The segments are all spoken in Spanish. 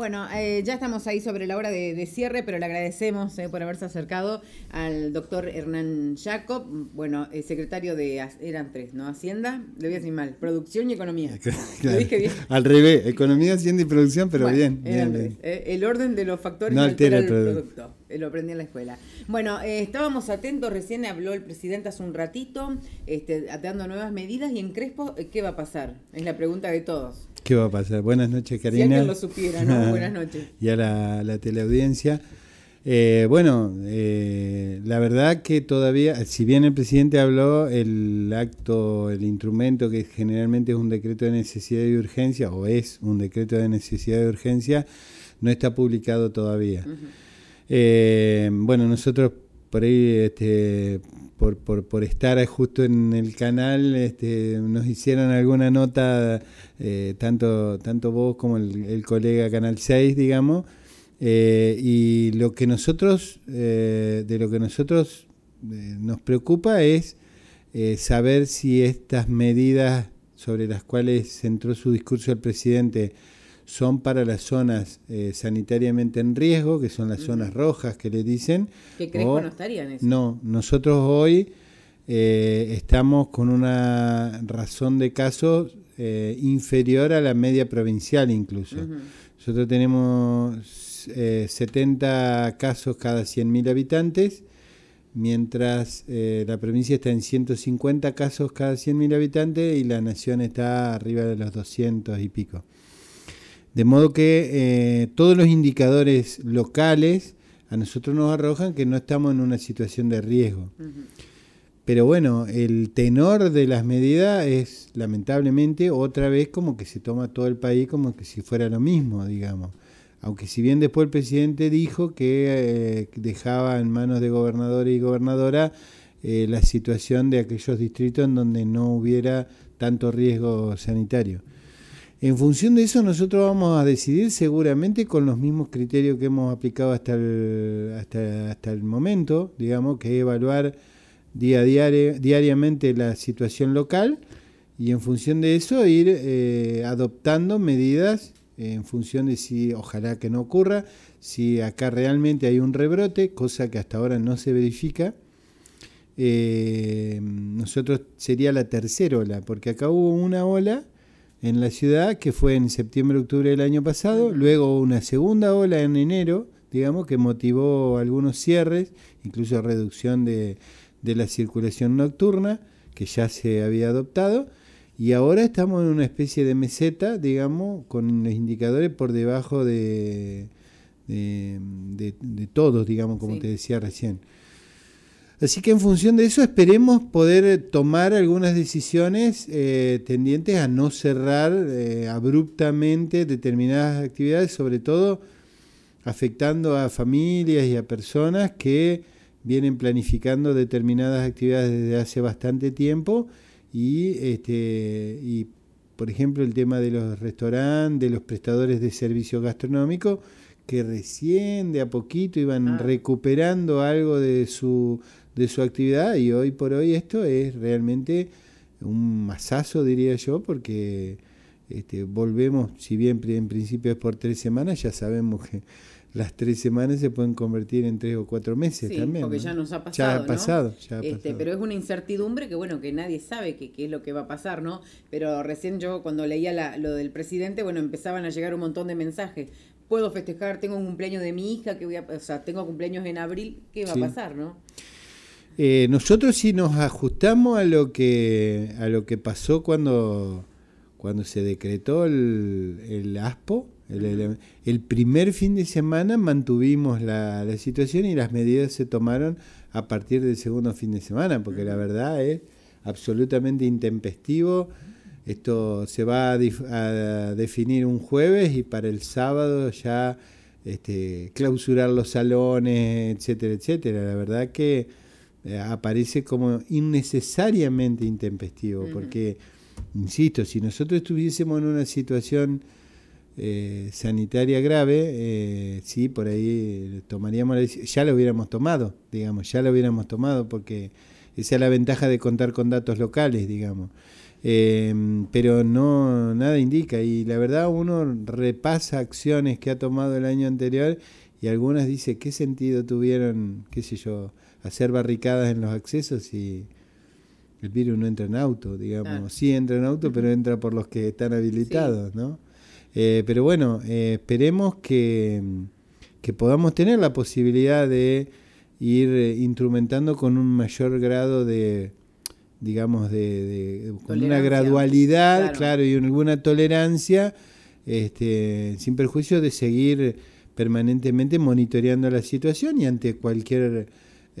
Bueno, eh, ya estamos ahí sobre la hora de, cierre, pero le agradecemos eh, por haberse acercado al doctor Hernán Jacob, bueno, eh, secretario de, eran tres, ¿no? Hacienda, le voy a decir mal, producción y economía. Al revés, economía, hacienda y producción, pero bien. el orden de los factores no altera, el producto. lo aprendí en la escuela. Bueno, estábamos atentos, recién habló el presidente hace un ratito, este, dando nuevas medidas y en Crespo, ¿qué va a pasar? Es la pregunta de todos va a pasar? Buenas noches, Karina. Ya lo supiera, ¿no? Buenas noches. y a la, teleaudiencia. Eh, bueno, eh, la verdad que todavía, si bien el presidente habló, el acto, el instrumento que generalmente es un decreto de necesidad y urgencia, o es un decreto de necesidad y urgencia, no está publicado todavía. Eh, bueno, nosotros por ahí este, por, estar justo en el canal este, nos hicieron alguna nota, eh, tanto, tanto vos como el, colega Canal 6, digamos, eh, y lo que nosotros, eh, de lo que nosotros nos preocupa es saber si estas medidas sobre las cuales centró su discurso el presidente, son para las zonas eh, sanitariamente en riesgo, que son las zonas rojas que le dicen. ¿Qué crees que no estarían? en eso? No, nosotros hoy eh, estamos con una razón de casos eh, inferior a la media provincial incluso. Nosotros tenemos 70 casos cada 100.000 habitantes, mientras la provincia está en 150 casos cada 100.000 habitantes y la nación está arriba de los 200 y pico. De modo que eh, todos los indicadores locales a nosotros nos arrojan que no estamos en una situación de riesgo. Pero bueno, el tenor de las medidas es lamentablemente otra vez como que se toma todo el país como que si fuera lo mismo, digamos. Aunque si bien después el presidente dijo que eh, dejaba en manos de gobernadores y gobernadora eh, la situación de aquellos distritos en donde no hubiera tanto riesgo sanitario. En función de eso nosotros vamos a decidir seguramente con los mismos criterios que hemos aplicado hasta el, hasta, el momento, digamos, que evaluar día, diariamente la situación local y en función de eso ir eh, adoptando medidas en función de si ojalá que no ocurra, si acá realmente hay un rebrote, cosa que hasta ahora no se verifica. Eh, nosotros sería la tercera ola, porque acá hubo una ola en la ciudad, que fue en septiembre-octubre del año pasado, luego una segunda ola en enero, digamos, que motivó algunos cierres, incluso reducción de, la circulación nocturna, que ya se había adoptado, y ahora estamos en una especie de meseta, digamos, con los indicadores por debajo de, de, de, todos, digamos, como te decía recién. Así que en función de eso esperemos poder eh, tomar algunas decisiones eh, tendientes a no cerrar eh, abruptamente determinadas actividades, sobre todo afectando a familias y a personas que vienen planificando determinadas actividades desde hace bastante tiempo y, este, y por ejemplo el tema de los restaurantes, de los prestadores de servicio gastronómico que recién de a poquito iban ah. recuperando algo de su de su actividad y hoy por hoy esto es realmente un masazo, diría yo, porque este, volvemos, si bien en principio es por tres semanas, ya sabemos que las tres semanas se pueden convertir en tres o cuatro meses también. Porque ya nos ha pasado. Ya ha este, pasado, Pero es una incertidumbre que, bueno, que nadie sabe qué es lo que va a pasar, ¿no? Pero recién yo cuando leía lo del presidente, bueno, empezaban a llegar un montón de mensajes. Puedo festejar, tengo un cumpleaños de mi hija, que voy a, o sea, tengo cumpleaños en abril, ¿qué va a pasar, no? Eh, nosotros sí nos ajustamos a lo que a lo que pasó cuando cuando se decretó el, ASPO, el, primer fin de semana mantuvimos la, situación y las medidas se tomaron a partir del segundo fin de semana, porque la verdad es absolutamente intempestivo. Esto se va a, definir un jueves y para el sábado ya este, clausurar los salones, etcétera, etcétera. La verdad que eh, aparece como innecesariamente intempestivo, porque, insisto, si nosotros estuviésemos en una situación eh, sanitaria grave, eh, sí, por ahí eh, tomaríamos la decisión, ya lo hubiéramos tomado, digamos, ya lo hubiéramos tomado, porque esa es la ventaja de contar con datos locales, digamos. pero no nada indica y la verdad uno repasa acciones que ha tomado el año anterior y algunas dice qué sentido tuvieron qué sé yo hacer barricadas en los accesos y el virus no entra en auto, digamos. Sí entra en auto, pero entra por los que están habilitados, ¿no? Eh, pero bueno, eh, esperemos que, podamos tener la posibilidad de ir eh, instrumentando con un mayor grado de, digamos, de, con una gradualidad, claro. claro. y alguna tolerancia, este, sin perjuicio de seguir permanentemente monitoreando la situación y ante cualquier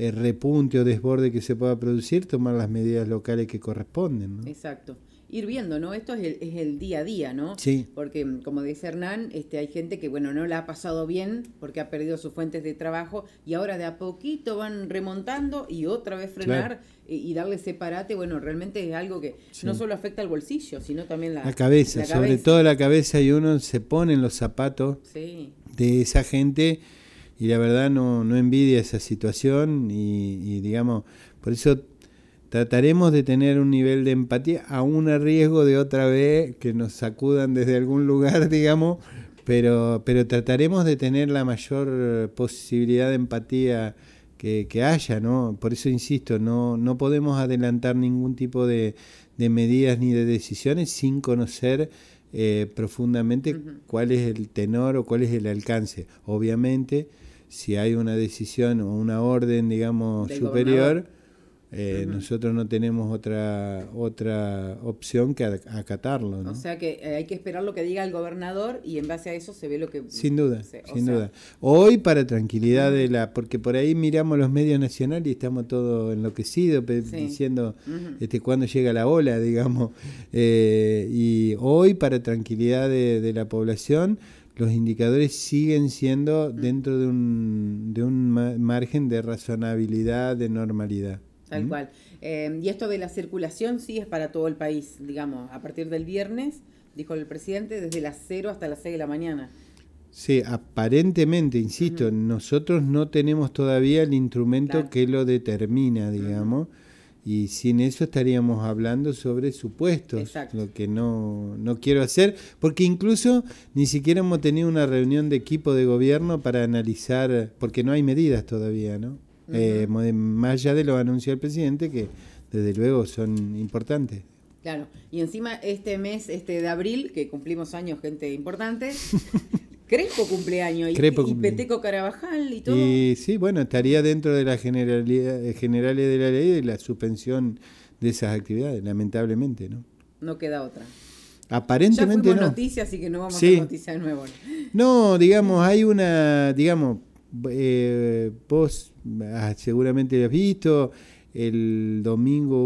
el eh, repunte o desborde que se pueda producir, tomar las medidas locales que corresponden. Exacto. Ir viendo, ¿no? Esto es el, es el día a día, ¿no? Sí. Porque, mm, como dice Hernán, este, hay gente que, bueno, no la ha pasado bien porque ha perdido sus fuentes de trabajo y ahora de a poquito van remontando y otra vez frenar. y darle ese parate, bueno, realmente es algo que no solo afecta al bolsillo, sino también la, la cabeza, sobre todo la cabeza y uno se pone en los zapatos de esa gente y la verdad no, envidia esa situación y, digamos, por eso trataremos de tener un nivel de empatía, aún a riesgo de otra vez que nos sacudan desde algún lugar, digamos, pero, pero trataremos de tener la mayor posibilidad de empatía que, haya, ¿no? Por eso insisto, no, podemos adelantar ningún tipo de, medidas ni de decisiones sin conocer eh, profundamente cuál es el tenor o cuál es el alcance. Obviamente, si hay una decisión o una orden, digamos, superior, eh, nosotros no tenemos otra, otra opción que acatarlo. O sea que eh, hay que esperar lo que diga el gobernador y en base a eso se ve lo que... Sin duda, sin duda. Hoy para tranquilidad de la... Porque por ahí miramos los medios nacionales y estamos todos enloquecidos diciendo este, cuándo llega la ola, digamos. Eh, y hoy para tranquilidad de la población los indicadores siguen siendo dentro de un, margen de razonabilidad, de normalidad. Tal ¿Mm? cual. Em, y esto de la circulación sí es para todo el país, digamos, a partir del viernes, dijo el presidente, desde las 0 hasta las 6 de la mañana. Sí, aparentemente, insisto, nosotros no tenemos todavía el instrumento que lo determina, digamos. Y sin eso estaríamos hablando sobre supuestos, lo que no, quiero hacer, porque incluso ni siquiera hemos tenido una reunión de equipo de gobierno para analizar, porque no hay medidas todavía, ¿no? Eh, más allá de lo anunció el presidente, que desde luego son importantes. Claro, y encima este mes este de abril, que cumplimos años, gente importante, Crespo cumpleaños y, y Peteco Carabajal y todo. Y, sí, bueno, estaría dentro de las eh, generales de la ley de la suspensión de esas actividades, lamentablemente, ¿no? No queda otra. Aparentemente ya no. noticias, así que no vamos a noticias de nuevo. No, digamos, hay una, digamos, eh, vos ah, seguramente lo has visto, el domingo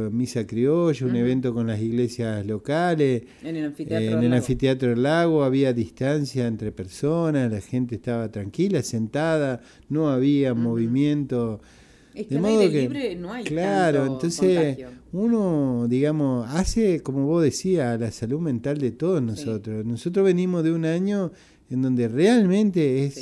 hubo misa criolla, un evento con las iglesias locales. En el eh, anfiteatro, del, lago. había distancia entre personas, la gente estaba tranquila, sentada, no había movimiento. de modo libre no hay Claro, entonces uno, digamos, hace, como vos decías, la salud mental de todos nosotros. Nosotros venimos de un año en donde realmente es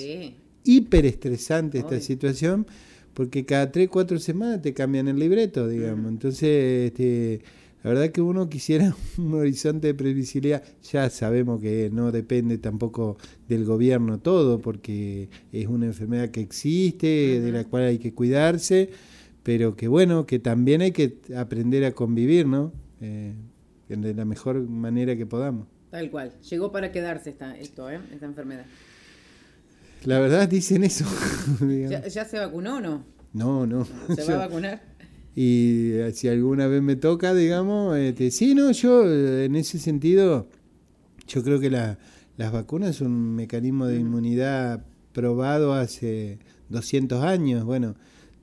hiperestresante esta situación porque cada 3, cuatro semanas te cambian el libreto, digamos. Entonces, este, la verdad que uno quisiera un horizonte de previsibilidad, ya sabemos que no depende tampoco del gobierno todo, porque es una enfermedad que existe, de la cual hay que cuidarse, pero que bueno, que también hay que aprender a convivir, ¿no? Eh, de la mejor manera que podamos. Tal cual, llegó para quedarse esta, esto, ¿eh? esta enfermedad. La verdad dicen eso. ¿Ya, se vacunó o no? No, no. ¿Se va a vacunar? Y eh, si alguna vez me toca, digamos, este, sí, no, yo eh, en ese sentido, yo creo que la, las vacunas son un mecanismo de mm. inmunidad probado hace 200 años. Bueno,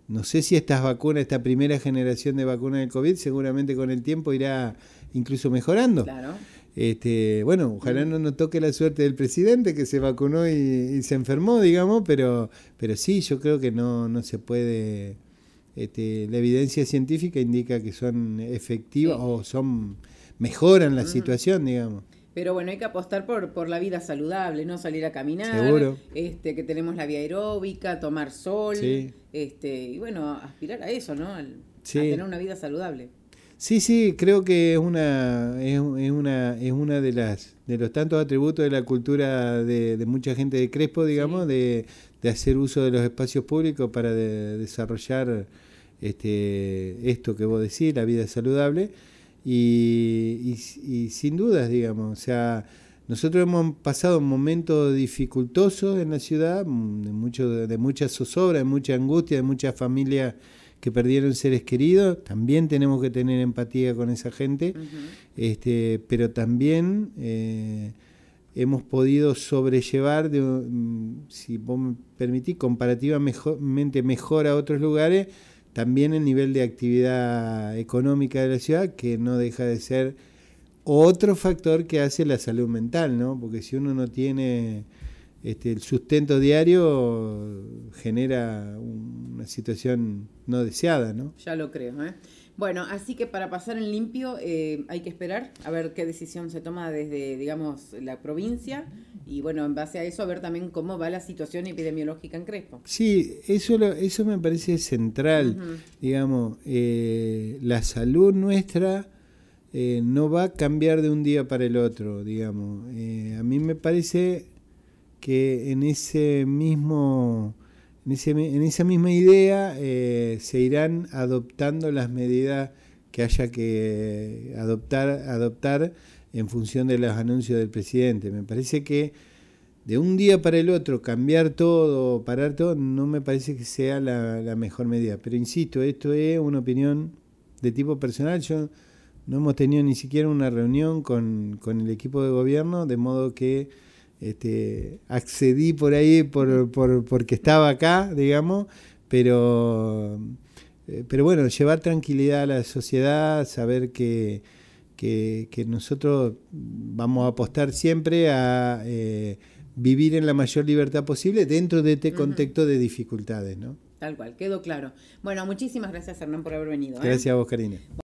no sé si estas vacunas, esta primera generación de vacunas del COVID, seguramente con el tiempo irá incluso mejorando. Claro. Este, bueno, ojalá mm. no nos toque la suerte del presidente que se vacunó y, se enfermó, digamos, pero, pero sí, yo creo que no, no se puede... Este, la evidencia científica indica que son efectivas o son mejoran la mm. situación, digamos. Pero bueno, hay que apostar por, por la vida saludable, no salir a caminar, este, que tenemos la vía aeróbica, tomar sol, y bueno, aspirar a eso, ¿no? A tener una vida saludable. Sí, sí, creo que es una, es, una, es una de las de los tantos atributos de la cultura de, mucha gente de Crespo, digamos, de, hacer uso de los espacios públicos para desarrollar este, esto que vos decís, la vida saludable, y, y, sin dudas, digamos, o sea, nosotros hemos pasado momentos dificultosos en la ciudad, de, mucho, de mucha zozobra, de mucha angustia, de muchas familias que perdieron seres queridos, también tenemos que tener empatía con esa gente, este, pero también eh, hemos podido sobrellevar, de, mm, si vos me permitís, comparativamente mejor a otros lugares, también el nivel de actividad económica de la ciudad, que no deja de ser otro factor que hace la salud mental, ¿no? Porque si uno no tiene este, el sustento diario genera una situación no deseada, ¿no? Ya lo creo, ¿eh? Bueno, así que para pasar en limpio eh, hay que esperar a ver qué decisión se toma desde, digamos, la provincia y, bueno, en base a eso a ver también cómo va la situación epidemiológica en Crespo. Sí, eso, eso me parece central, digamos, eh, la salud nuestra eh, no va a cambiar de un día para el otro, digamos. a mí me parece que en ese mismo en, esa misma idea eh, se irán adoptando las medidas que haya que adoptar adoptar en función de los anuncios del presidente me parece que de un día para el otro cambiar todo parar todo no me parece que sea la, la mejor medida pero insisto esto es una opinión de tipo personal yo no hemos tenido ni siquiera una reunión con, con el equipo de gobierno de modo que este, accedí por ahí por, por, porque estaba acá, digamos, pero, eh, pero bueno, llevar tranquilidad a la sociedad, saber que, que, que nosotros vamos a apostar siempre a eh, vivir en la mayor libertad posible dentro de este contexto de dificultades, ¿no? Tal cual, quedó claro. Bueno, muchísimas gracias Hernán por haber venido. ¿eh? Gracias a vos, Karina.